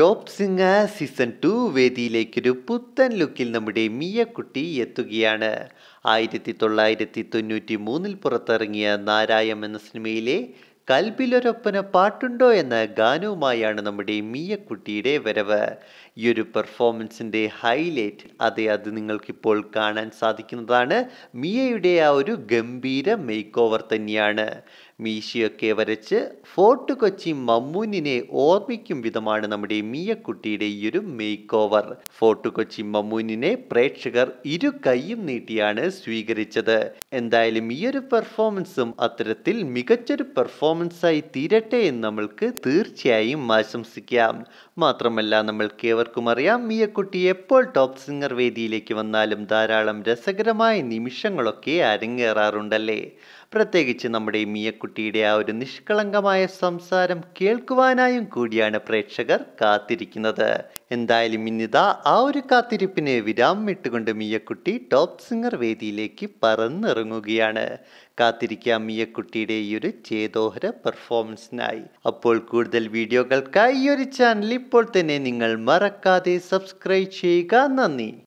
top singer season two വേദിയിലേക്കൊരു പുത്തൻ ലുക്കിൽ നമ്മുടെ മിയക്കുട്ടി എത്തുകയാണ് ആയിരത്തി തൊള്ളായിരത്തി തൊണ്ണൂറ്റി മൂന്നിൽ പുറത്തിറങ്ങിയ നാരായം എന്ന സിനിമയിലെ കൽബിലൊരൊപ്പന പാട്ടുണ്ടോ എന്ന ഗാനവുമായാണ് നമ്മുടെ മീയക്കുട്ടിയുടെ വരവ് ഈ ഒരു പെർഫോമൻസിൻ്റെ ഹൈലൈറ്റ് അതെ അത് നിങ്ങൾക്കിപ്പോൾ കാണാൻ സാധിക്കുന്നതാണ് മിയയുടെ ആ ഒരു ഗംഭീര മേക്ക് ഓവർ തന്നെയാണ് മീശയൊക്കെ വരച്ച് ഫോർട്ട് കൊച്ചി മമ്മൂനിനെ ഓർമ്മിക്കും വിധമാണ് നമ്മുടെ മീയക്കുട്ടിയുടെ ഈ ഒരു മേക്ക് ഓവർ ഫോർട്ട് കൊച്ചി മമ്മൂനിനെ പ്രേക്ഷകർ ഇരു കൈയും നീട്ടിയാണ് സ്വീകരിച്ചത് എന്തായാലും ഈ ഒരു പെർഫോമൻസും അത്തരത്തിൽ മികച്ചൊരു പെർഫോമൻസ് ആയി തീരട്ടെ എന്ന് നമ്മൾക്ക് തീർച്ചയായും ആശംസിക്കാം മാത്രമല്ല നമ്മൾക്ക് ഏവർക്കും അറിയാം കുട്ടി എപ്പോൾ ടോപ്പ് സിംഗർ വേദിയിലേക്ക് വന്നാലും ധാരാളം രസകരമായ നിമിഷങ്ങളൊക്കെ അരങ്ങേറാറുണ്ടല്ലേ പ്രത്യേകിച്ച് നമ്മുടെ മിയക്കുട്ടിയുടെ ആ ഒരു നിഷ്കളങ്കമായ സംസാരം കേൾക്കുവാനായും കൂടിയാണ് പ്രേക്ഷകർ കാത്തിരിക്കുന്നത് എന്തായാലും ഇന്നിതാ ആ ഒരു കാത്തിരിപ്പിന് വിരാമം ഇട്ടുകൊണ്ട് മിയക്കുട്ടി ടോപ്പ് സിംഗർ വേദിയിലേക്ക് പറന്നിറങ്ങുകയാണ് കാത്തിരിക്കാം മിയക്കുട്ടിയുടെ ഈ ഒരു ചേതോഹര പെർഫോമൻസിനായി അപ്പോൾ കൂടുതൽ വീഡിയോകൾക്കായി ഈ ഒരു ചാനൽ ഇപ്പോൾ തന്നെ നിങ്ങൾ മറക്കാതെ സബ്സ്ക്രൈബ് ചെയ്യുക നന്ദി